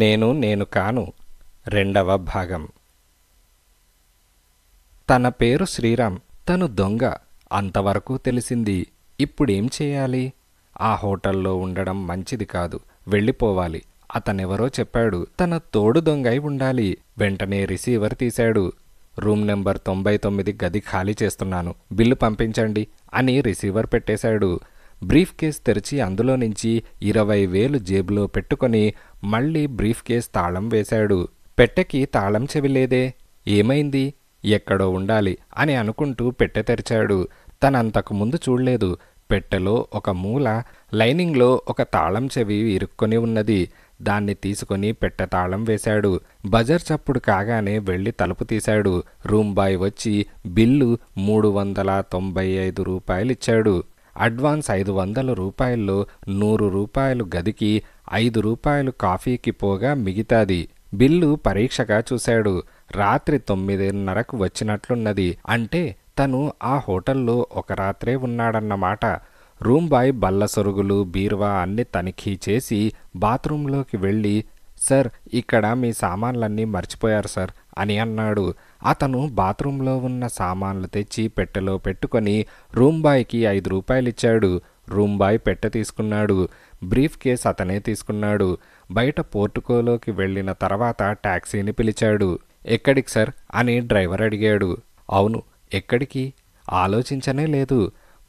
నేను నేను కాను రెండవ భాగం తన పేరు శ్రీరామ్ తను దొంగ అంతవరకు తెలిసింది ఇప్పుడేం చేయాలి ఆ హోటల్లో ఉండడం మంచిది కాదు వెళ్ళిపోవాలి అతనెవరో చెప్పాడు తన తోడు దొంగై ఉండాలి వెంటనే రిసీవర్ తీశాడు రూమ్ నెంబర్ తొంభై తొమ్మిది గది ఖాళీ చేస్తున్నాను బిల్లు పంపించండి అని రిసీవర్ పెట్టేశాడు బ్రీఫ్ కేస్ తెరిచి అందులో నుంచి ఇరవై వేలు జేబులో పెట్టుకొని మళ్ళీ బ్రీఫ్ కేస్ తాళం వేశాడు పెట్టెకి తాళం చెవిలేదే ఏమైంది ఎక్కడో ఉండాలి అని అనుకుంటూ పెట్టె తెరిచాడు తనంతకు ముందు చూడలేదు పెట్టెలో ఒక మూల లైనింగ్లో ఒక తాళం చెవి ఇరుక్కొని ఉన్నది దాన్ని తీసుకొని పెట్టె తాళం వేశాడు బజర్ చప్పుడు కాగానే వెళ్ళి తలుపు తీశాడు రూమ్ బాయ్ వచ్చి బిల్లు మూడు వందల తొంభై ఐదు రూపాయలిచ్చాడు అడ్వాన్స్ ఐదు వందల రూపాయల్లో నూరు రూపాయలు గదికి ఐదు రూపాయలు కాఫీకి పోగా మిగితాది బిల్లు పరీక్షగా చూశాడు రాత్రి తొమ్మిదిన్నరకు వచ్చినట్లున్నది అంటే తను ఆ హోటల్లో ఒక రాత్రే ఉన్నాడన్నమాట రూంబాయ్ బల్ల సొరుగులు బీరువా అన్ని తనిఖీ చేసి బాత్రూంలోకి వెళ్ళి సార్ ఇక్కడ మీ సామాన్లన్నీ మర్చిపోయారు సార్ అని అన్నాడు అతను బాత్రూంలో ఉన్న సామాన్లు తెచ్చి పెట్టెలో పెట్టుకొని రూమ్ బాయ్కి ఐదు రూపాయలు ఇచ్చాడు రూమ్ బాయ్ పెట్టె తీసుకున్నాడు బ్రీఫ్ కేస్ అతనే తీసుకున్నాడు బయట పోర్టుకోలోకి వెళ్ళిన తర్వాత ట్యాక్సీని పిలిచాడు ఎక్కడికి సార్ అని డ్రైవర్ అడిగాడు అవును ఎక్కడికి ఆలోచించనే లేదు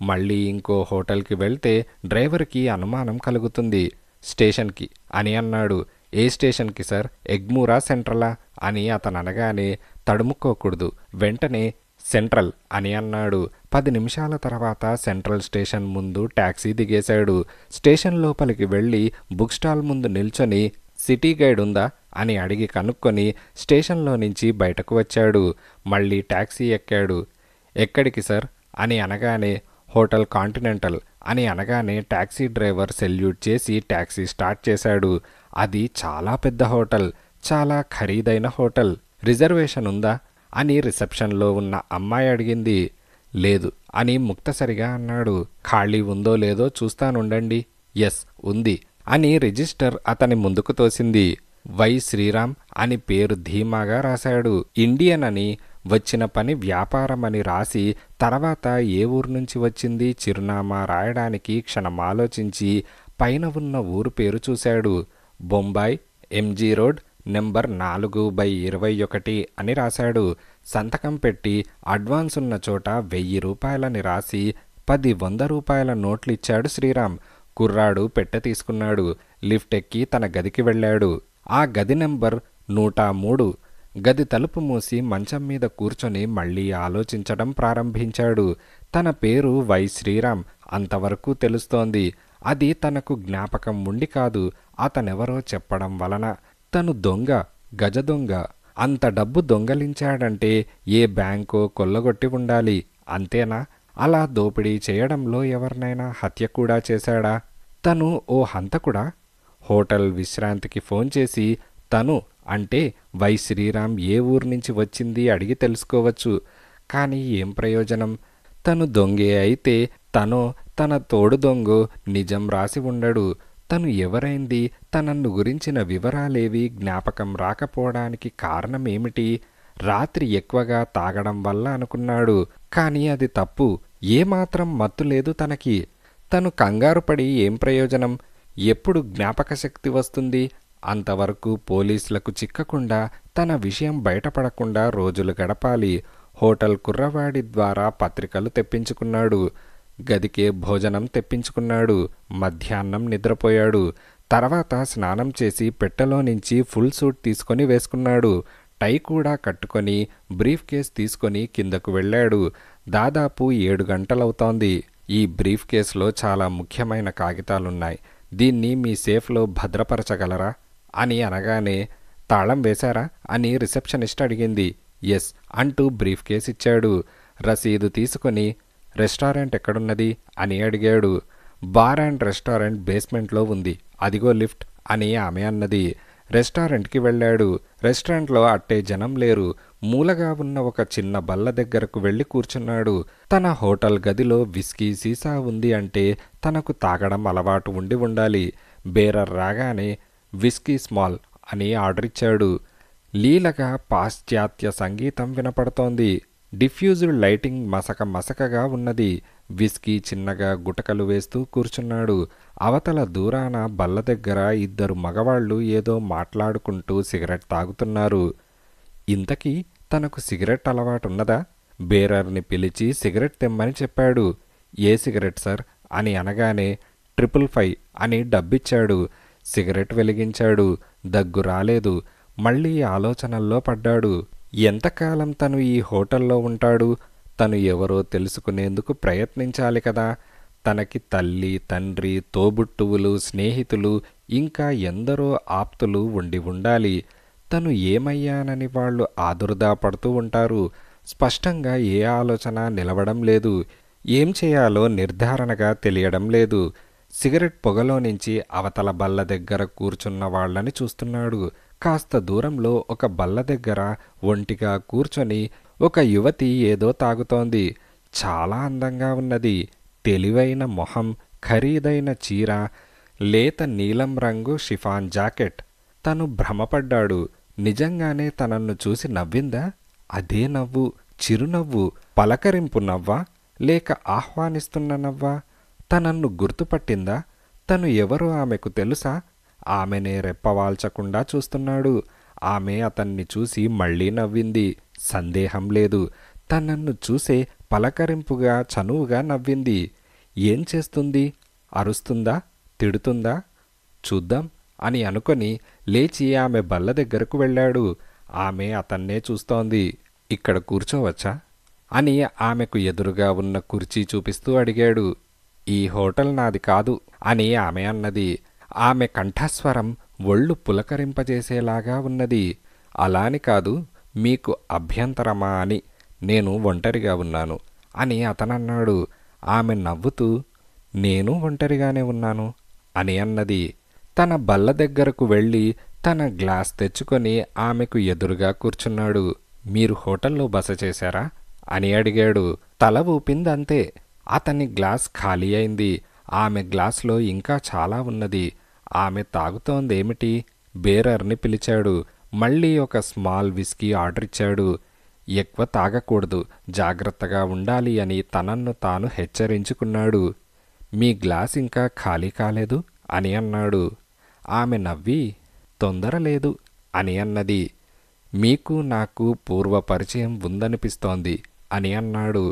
మళ్ళీ ఇంకో హోటల్కి వెళ్తే డ్రైవర్కి అనుమానం కలుగుతుంది స్టేషన్కి అని అన్నాడు ఏ స్టేషన్కి సార్ ఎగ్మూరా సెంట్రలా అని అతను అనగానే తడుముక్కోకూడదు వెంటనే సెంట్రల్ అని అన్నాడు పది నిమిషాల తర్వాత సెంట్రల్ స్టేషన్ ముందు ట్యాక్సీ దిగేశాడు స్టేషన్ లోపలికి వెళ్ళి బుక్ స్టాల్ ముందు నిల్చొని సిటీ గైడ్ ఉందా అని అడిగి కనుక్కొని స్టేషన్లో నుంచి బయటకు వచ్చాడు మళ్ళీ ట్యాక్సీ ఎక్కాడు ఎక్కడికి సార్ అని అనగానే హోటల్ కాంటినెంటల్ అని అనగానే ట్యాక్సీ డ్రైవర్ సెల్యూట్ చేసి ట్యాక్సీ స్టార్ట్ చేశాడు అది చాలా పెద్ద హోటల్ చాలా ఖరీదైన హోటల్ రిజర్వేషన్ ఉందా అని రిసెప్షన్లో ఉన్న అమ్మాయి అడిగింది లేదు అని ముక్తసరిగా అన్నాడు ఖాళీ ఉందో లేదో చూస్తానుండండి ఎస్ ఉంది అని రిజిస్టర్ అతని ముందుకు తోసింది వై శ్రీరామ్ అని పేరు ధీమాగా రాశాడు ఇండియన్ అని వచ్చిన పని వ్యాపారం అని రాసి తర్వాత ఏ ఊరు నుంచి వచ్చింది చిరునామా రాయడానికి క్షణం ఆలోచించి పైన ఉన్న ఊరు పేరు చూశాడు బొంబాయి ఎంజీ రోడ్ నెంబర్ నాలుగు బై ఇరవై ఒకటి అని రాశాడు సంతకం పెట్టి అడ్వాన్స్ ఉన్న చోట వెయ్యి రూపాయలని రాసి పది వంద రూపాయల నోట్లు ఇచ్చాడు శ్రీరామ్ కుర్రాడు పెట్టె తీసుకున్నాడు లిఫ్ట్ ఎక్కి తన గదికి వెళ్ళాడు ఆ గది నెంబర్ నూట మూడు గది తలుపు మూసి మంచం మీద కూర్చొని మళ్ళీ ఆలోచించడం ప్రారంభించాడు తన పేరు వై శ్రీరామ్ అంతవరకు తెలుస్తోంది అది తనకు జ్ఞాపకం ఉండి కాదు అతనెవరో చెప్పడం వలన తను దొంగ గజ దొంగ అంత డబ్బు దొంగలించాడంటే ఏ బ్యాంకో కొల్లగొట్టి ఉండాలి అంతేనా అలా దోపిడీ చేయడంలో ఎవరినైనా హత్య కూడా చేశాడా తను ఓ హంతకుడా హోటల్ విశ్రాంతికి ఫోన్ చేసి తను అంటే వై శ్రీరామ్ ఏ ఊరు నుంచి వచ్చింది అడిగి తెలుసుకోవచ్చు కానీ ఏం ప్రయోజనం తను దొంగే అయితే తను తన తోడు దొంగ నిజం రాసి ఉండడు తను ఎవరైంది తనన్ను గురించిన వివరాలేవి జ్ఞాపకం రాకపోవడానికి కారణమేమిటి రాత్రి ఎక్కువగా తాగడం వల్ల అనుకున్నాడు కానీ అది తప్పు ఏమాత్రం మత్తు లేదు తనకి తను కంగారు పడి ఏం ప్రయోజనం ఎప్పుడు జ్ఞాపకశక్తి వస్తుంది అంతవరకు పోలీసులకు చిక్కకుండా తన విషయం బయటపడకుండా రోజులు గడపాలి హోటల్ కుర్రవాడి ద్వారా పత్రికలు తెప్పించుకున్నాడు గదికే భోజనం తెప్పించుకున్నాడు మధ్యాహ్నం నిద్రపోయాడు తర్వాత స్నానం చేసి పెట్టెలో నుంచి ఫుల్ సూట్ తీసుకొని వేసుకున్నాడు టై కూడా కట్టుకొని బ్రీఫ్ కేస్ తీసుకొని కిందకు వెళ్ళాడు దాదాపు ఏడు గంటలవుతోంది ఈ బ్రీఫ్ కేసులో చాలా ముఖ్యమైన కాగితాలున్నాయి దీన్ని మీ సేఫ్లో భద్రపరచగలరా అని అనగానే తాళం వేశారా అని రిసెప్షనిస్ట్ అడిగింది ఎస్ అంటూ బ్రీఫ్ కేస్ ఇచ్చాడు రసీదు తీసుకొని రెస్టారెంట్ ఎక్కడున్నది అని అడిగాడు బార్ అండ్ రెస్టారెంట్ బేస్మెంట్లో ఉంది అదిగో లిఫ్ట్ అని ఆమె అన్నది రెస్టారెంట్కి వెళ్ళాడు రెస్టారెంట్లో అట్టే జనం లేరు మూలగా ఉన్న ఒక చిన్న బల్ల దగ్గరకు వెళ్ళి కూర్చున్నాడు తన హోటల్ గదిలో విస్కీ సీసా ఉంది అంటే తనకు తాగడం అలవాటు ఉండి ఉండాలి బేరర్ రాగానే విస్కీ స్మాల్ అని ఆర్డర్ ఇచ్చాడు లీలగా పాశ్చాత్య సంగీతం వినపడుతోంది డిఫ్యూజ్డ్ లైటింగ్ మసక మసకగా ఉన్నది విస్కీ చిన్నగా గుటకలు వేస్తూ కూర్చున్నాడు అవతల దూరాన బల్ల దగ్గర ఇద్దరు మగవాళ్ళు ఏదో మాట్లాడుకుంటూ సిగరెట్ తాగుతున్నారు ఇంతకీ తనకు సిగరెట్ అలవాటున్నదా బేరర్ని పిలిచి సిగరెట్ తెమ్మని చెప్పాడు ఏ సిగరెట్ సార్ అని అనగానే ట్రిపుల్ ఫైవ్ అని డబ్బిచ్చాడు సిగరెట్ వెలిగించాడు దగ్గు రాలేదు మళ్ళీ ఆలోచనల్లో పడ్డాడు ఎంతకాలం తను ఈ హోటల్లో ఉంటాడు తను ఎవరో తెలుసుకునేందుకు ప్రయత్నించాలి కదా తనకి తల్లి తండ్రి తోబుట్టువులు స్నేహితులు ఇంకా ఎందరో ఆప్తులు ఉండి ఉండాలి తను ఏమయ్యానని వాళ్ళు ఆదుర్దా పడుతూ ఉంటారు స్పష్టంగా ఏ ఆలోచన నిలవడం లేదు ఏం చేయాలో నిర్ధారణగా తెలియడం లేదు సిగరెట్ పొగలో నుంచి అవతల బల్ల దగ్గర కూర్చున్న వాళ్ళని చూస్తున్నాడు కాస్త దూరంలో ఒక బల్ల దగ్గర ఒంటిగా కూర్చొని ఒక యువతి ఏదో తాగుతోంది చాలా అందంగా ఉన్నది తెలివైన మొహం ఖరీదైన చీర లేత నీలం రంగు షిఫాన్ జాకెట్ తను భ్రమపడ్డాడు నిజంగానే తనను చూసి నవ్విందా అదే నవ్వు చిరునవ్వు పలకరింపు నవ్వా లేక ఆహ్వానిస్తున్న నవ్వా తనన్ను గుర్తుపట్టిందా తను ఎవరో ఆమెకు తెలుసా ఆమెనే రెప్పవాల్చకుండా చూస్తున్నాడు ఆమె అతన్ని చూసి మళ్ళీ నవ్వింది సందేహం లేదు తనన్ను చూసే పలకరింపుగా చనువుగా నవ్వింది ఏం చేస్తుంది అరుస్తుందా తిడుతుందా చూద్దాం అని అనుకొని లేచి ఆమె బల్ల దగ్గరకు వెళ్ళాడు ఆమె అతన్నే చూస్తోంది ఇక్కడ కూర్చోవచ్చా అని ఆమెకు ఎదురుగా ఉన్న కుర్చీ చూపిస్తూ అడిగాడు ఈ హోటల్ నాది కాదు అని ఆమె అన్నది ఆమె కంఠస్వరం ఒళ్ళు పులకరింపజేసేలాగా ఉన్నది అలాని కాదు మీకు అభ్యంతరమా అని నేను ఒంటరిగా ఉన్నాను అని అతనన్నాడు ఆమె నవ్వుతూ నేను ఒంటరిగానే ఉన్నాను అని అన్నది తన బల్ల దగ్గరకు వెళ్ళి తన గ్లాస్ తెచ్చుకొని ఆమెకు ఎదురుగా కూర్చున్నాడు మీరు హోటల్లో బస చేశారా అని అడిగాడు తల ఊపిందంతే అతని గ్లాస్ ఖాళీ అయింది ఆమె గ్లాసులో ఇంకా చాలా ఉన్నది ఆమె తాగుతోందేమిటి బేరర్ని పిలిచాడు మళ్ళీ ఒక స్మాల్ విస్కీ ఆర్డర్ ఇచ్చాడు ఎక్కువ తాగకూడదు జాగ్రత్తగా ఉండాలి అని తనన్ను తాను హెచ్చరించుకున్నాడు మీ గ్లాస్ ఇంకా ఖాళీ కాలేదు అని అన్నాడు ఆమె నవ్వి తొందర లేదు అని అన్నది మీకు నాకు పూర్వ పరిచయం ఉందనిపిస్తోంది అని అన్నాడు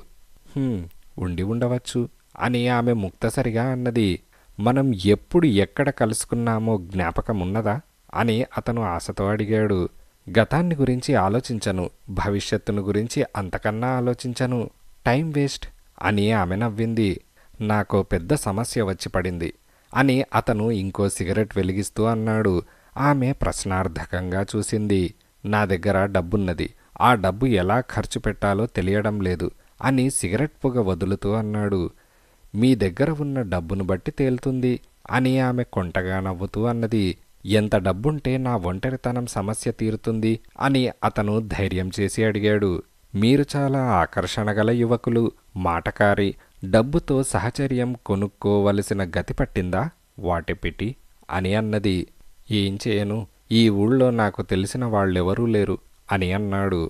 ఉండి ఉండవచ్చు అని ఆమె ముక్తసరిగా అన్నది మనం ఎప్పుడు ఎక్కడ కలుసుకున్నామో జ్ఞాపకం ఉన్నదా అని అతను ఆశతో అడిగాడు గతాన్ని గురించి ఆలోచించను భవిష్యత్తును గురించి అంతకన్నా ఆలోచించను టైం వేస్ట్ అని ఆమె నవ్వింది నాకు పెద్ద సమస్య వచ్చి పడింది అని అతను ఇంకో సిగరెట్ వెలిగిస్తూ అన్నాడు ఆమె ప్రశ్నార్థకంగా చూసింది నా దగ్గర డబ్బున్నది ఆ డబ్బు ఎలా ఖర్చు పెట్టాలో తెలియడం లేదు అని సిగరెట్ పొగ వదులుతూ అన్నాడు మీ దగ్గర ఉన్న డబ్బును బట్టి తేలుతుంది అని ఆమె కొంటగా నవ్వుతూ అన్నది ఎంత డబ్బుంటే నా ఒంటరితనం సమస్య తీరుతుంది అని అతను ధైర్యం చేసి అడిగాడు మీరు చాలా ఆకర్షణగల యువకులు మాటకారి డబ్బుతో సహచర్యం కొనుక్కోవలసిన గతి పట్టిందా వాటిపిటి అని అన్నది ఏం చేయను ఈ ఊళ్ళో నాకు తెలిసిన వాళ్ళెవరూ లేరు అని అన్నాడు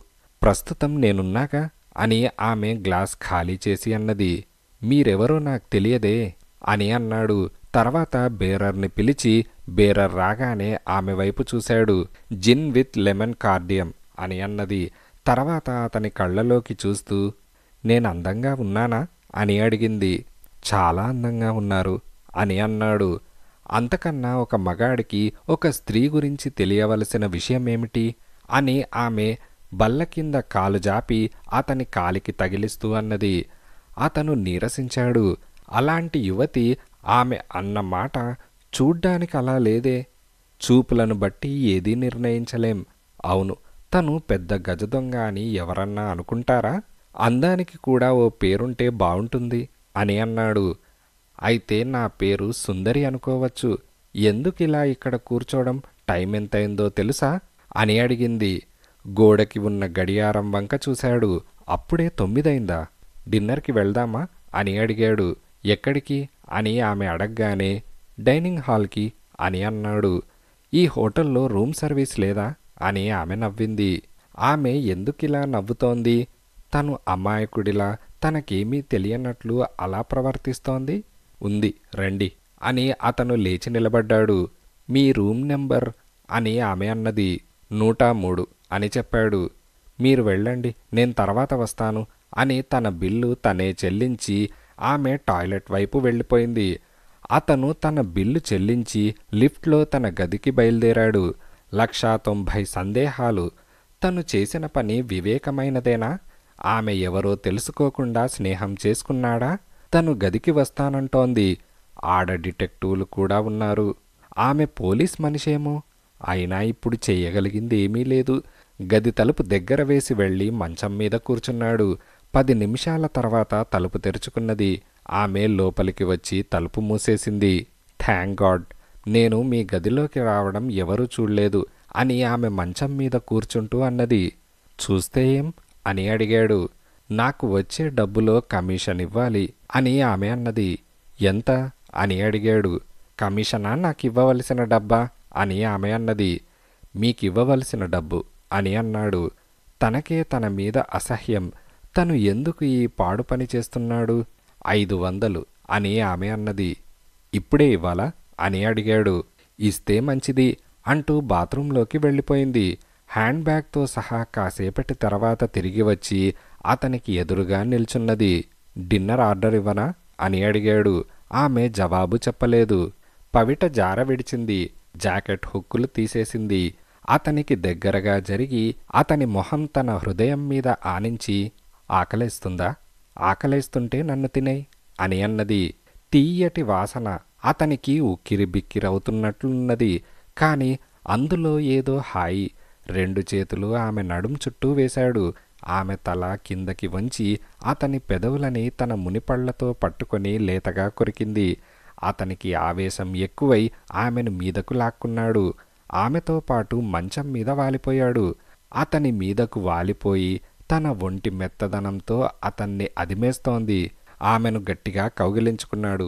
ప్రస్తుతం నేనున్నాగా అని ఆమె గ్లాస్ ఖాళీ చేసి అన్నది మీరెవరో నాకు తెలియదే అని అన్నాడు తర్వాత బేరర్ని పిలిచి బేరర్ రాగానే ఆమె వైపు చూశాడు జిన్ విత్ లెమన్ కార్డియం అని అన్నది తర్వాత అతని కళ్ళలోకి చూస్తూ నేను అందంగా ఉన్నానా అని అడిగింది చాలా అందంగా ఉన్నారు అని అన్నాడు అంతకన్నా ఒక మగాడికి ఒక స్త్రీ గురించి తెలియవలసిన విషయమేమిటి అని ఆమె బల్ల కింద కాలు జాపి అతని కాలికి తగిలిస్తూ అన్నది అతను నీరసించాడు అలాంటి యువతి ఆమె అన్నమాట చూడ్డానికి అలా లేదే చూపులను బట్టి ఏదీ నిర్ణయించలేం అవును తను పెద్ద గజ దొంగ అని ఎవరన్నా అనుకుంటారా అందానికి కూడా ఓ పేరుంటే బాగుంటుంది అని అన్నాడు అయితే నా పేరు సుందరి అనుకోవచ్చు ఎందుకు ఇలా ఇక్కడ కూర్చోవడం టైం ఎంతైందో తెలుసా అని అడిగింది గోడకి ఉన్న గడియారం వంక చూశాడు అప్పుడే తొమ్మిదైందా డిన్నర్కి వెళ్దామా అని అడిగాడు ఎక్కడికి అని ఆమె అడగగానే డైనింగ్ హాల్కి అని అన్నాడు ఈ హోటల్లో రూమ్ సర్వీస్ లేదా అని ఆమె నవ్వింది ఆమె ఎందుకిలా నవ్వుతోంది తను అమాయకుడిలా తనకేమీ తెలియనట్లు అలా ప్రవర్తిస్తోంది ఉంది రండి అని అతను లేచి నిలబడ్డాడు మీ రూమ్ నెంబర్ అని ఆమె అన్నది నూట మూడు అని చెప్పాడు మీరు వెళ్ళండి నేను తర్వాత వస్తాను అని తన బిల్లు తనే చెల్లించి ఆమె టాయిలెట్ వైపు వెళ్ళిపోయింది అతను తన బిల్లు చెల్లించి లిఫ్ట్లో తన గదికి బయలుదేరాడు లక్షా తొంభై సందేహాలు తను చేసిన పని వివేకమైనదేనా ఆమె ఎవరో తెలుసుకోకుండా స్నేహం చేసుకున్నాడా తను గదికి వస్తానంటోంది ఆడ డిటెక్టివ్లు కూడా ఉన్నారు ఆమె పోలీస్ మనిషేమో అయినా ఇప్పుడు చేయగలిగింది ఏమీ లేదు గది తలుపు దగ్గర వేసి వెళ్ళి మంచం మీద కూర్చున్నాడు పది నిమిషాల తర్వాత తలుపు తెరుచుకున్నది ఆమె లోపలికి వచ్చి తలుపు మూసేసింది థ్యాంక్ గాడ్ నేను మీ గదిలోకి రావడం ఎవరూ చూడలేదు అని ఆమె మంచం మీద కూర్చుంటూ అన్నది చూస్తే ఏం అని అడిగాడు నాకు వచ్చే డబ్బులో కమిషన్ ఇవ్వాలి అని ఆమె అన్నది ఎంత అని అడిగాడు కమిషనా నాకు ఇవ్వవలసిన డబ్బా అని ఆమె అన్నది మీకివ్వవలసిన డబ్బు అని అన్నాడు తనకే తన మీద అసహ్యం తను ఎందుకు ఈ పాడు పని చేస్తున్నాడు ఐదు వందలు అని ఆమె అన్నది ఇప్పుడే ఇవ్వాలా అని అడిగాడు ఇస్తే మంచిది అంటూ బాత్రూంలోకి వెళ్ళిపోయింది హ్యాండ్ బ్యాగ్తో సహా కాసేపటి తర్వాత తిరిగి వచ్చి అతనికి ఎదురుగా నిల్చున్నది డిన్నర్ ఆర్డర్ ఇవ్వనా అని అడిగాడు ఆమె జవాబు చెప్పలేదు పవిట జార విడిచింది జాకెట్ హుక్కులు తీసేసింది అతనికి దగ్గరగా జరిగి అతని మొహం తన హృదయం మీద ఆనించి ఆకలేస్తుందా ఆకలేస్తుంటే నన్ను తినేయ్ అని అన్నది తీయటి వాసన అతనికి ఉక్కిరి బిక్కిరవుతున్నట్లున్నది కాని అందులో ఏదో హాయి రెండు చేతులు ఆమె నడుం చుట్టూ వేశాడు ఆమె తల కిందకి వంచి అతని పెదవులని తన మునిపళ్లతో పట్టుకొని లేతగా కొరికింది అతనికి ఆవేశం ఎక్కువై ఆమెను మీదకు లాక్కున్నాడు ఆమెతో పాటు మంచం మీద వాలిపోయాడు అతని మీదకు వాలిపోయి తన ఒంటి మెత్తదనంతో అతన్ని అదిమేస్తోంది ఆమెను గట్టిగా కౌగిలించుకున్నాడు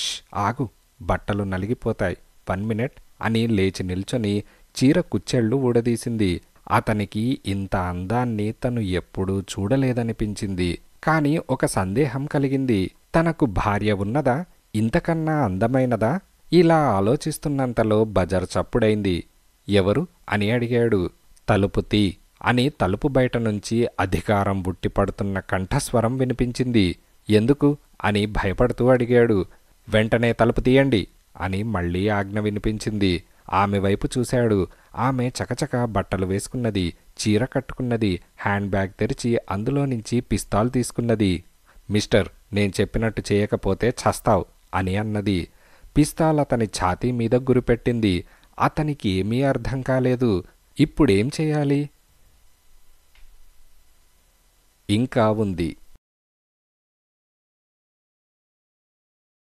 ష్ ఆగు బట్టలు నలిగిపోతాయి వన్ మినిట్ అని లేచి నిల్చొని చీర కుచ్చెళ్ళు ఊడదీసింది అతనికి ఇంత అందాన్ని తను ఎప్పుడూ చూడలేదనిపించింది కాని ఒక సందేహం కలిగింది తనకు భార్య ఉన్నదా ఇంతకన్నా అందమైనదా ఇలా ఆలోచిస్తున్నంతలో బజార్ చప్పుడైంది ఎవరు అని అడిగాడు తలుపు తీ అని తలుపు బయట నుంచి అధికారం బుట్టిపడుతున్న కంఠస్వరం వినిపించింది ఎందుకు అని భయపడుతూ అడిగాడు వెంటనే తలుపు తీయండి అని మళ్ళీ ఆజ్ఞ వినిపించింది ఆమె వైపు చూశాడు ఆమె చకచక బట్టలు వేసుకున్నది చీర కట్టుకున్నది హ్యాండ్ బ్యాగ్ తెరిచి అందులో నుంచి పిస్తాల్ తీసుకున్నది మిస్టర్ నేను చెప్పినట్టు చేయకపోతే చస్తావ్ అని అన్నది పిస్తాల్ అతని ఛాతీ మీద గురిపెట్టింది అతనికి ఏమీ అర్థం కాలేదు ఇప్పుడేం చేయాలి ఇంకా ఉంది